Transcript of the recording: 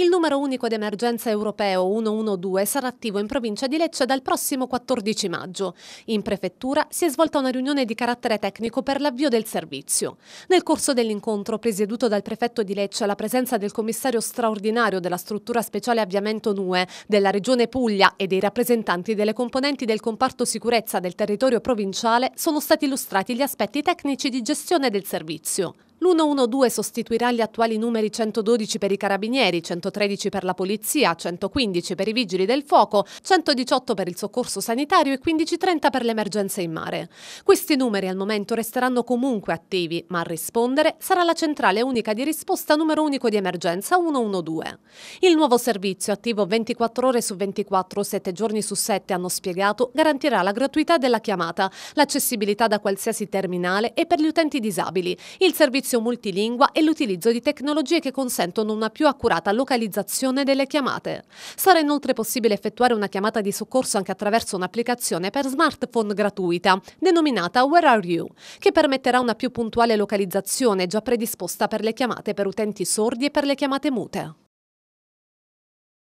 Il numero unico d'emergenza europeo 112 sarà attivo in provincia di Lecce dal prossimo 14 maggio. In prefettura si è svolta una riunione di carattere tecnico per l'avvio del servizio. Nel corso dell'incontro presieduto dal prefetto di Lecce alla presenza del commissario straordinario della struttura speciale avviamento NUE della regione Puglia e dei rappresentanti delle componenti del comparto sicurezza del territorio provinciale sono stati illustrati gli aspetti tecnici di gestione del servizio. L'112 sostituirà gli attuali numeri 112 per i carabinieri, 113 per la polizia, 115 per i vigili del fuoco, 118 per il soccorso sanitario e 1530 per le emergenze in mare. Questi numeri al momento resteranno comunque attivi, ma a rispondere sarà la centrale unica di risposta numero unico di emergenza 112. Il nuovo servizio, attivo 24 ore su 24, 7 giorni su 7 hanno spiegato, garantirà la gratuità della chiamata, l'accessibilità da qualsiasi terminale e per gli utenti disabili. Il servizio servizio multilingua e l'utilizzo di tecnologie che consentono una più accurata localizzazione delle chiamate. Sarà inoltre possibile effettuare una chiamata di soccorso anche attraverso un'applicazione per smartphone gratuita, denominata Where Are You, che permetterà una più puntuale localizzazione già predisposta per le chiamate per utenti sordi e per le chiamate mute.